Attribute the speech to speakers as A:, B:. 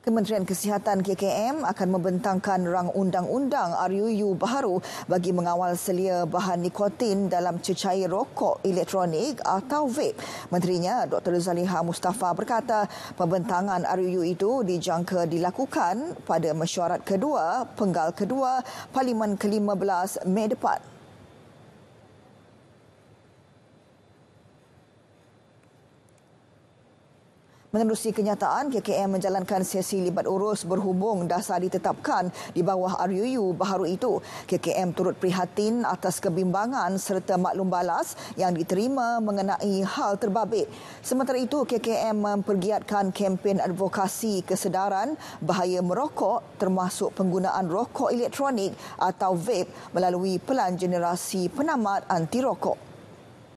A: Kementerian Kesihatan KKM akan membentangkan rang undang-undang RUU baru bagi mengawal selia bahan nikotin dalam cecair rokok elektronik atau vape. Menterinya Dr. Zaliha Mustafa berkata pembentangan RUU itu dijangka dilakukan pada mesyuarat kedua, penggal kedua, Parlimen ke-15 Mei depan. Menerusi kenyataan, KKM menjalankan sesi libat urus berhubung dasar ditetapkan di bawah RUU baharu itu. KKM turut prihatin atas kebimbangan serta maklum balas yang diterima mengenai hal terbabit. Sementara itu, KKM mempergiatkan kempen advokasi kesedaran bahaya merokok termasuk penggunaan rokok elektronik atau vape melalui pelan generasi penamat anti rokok.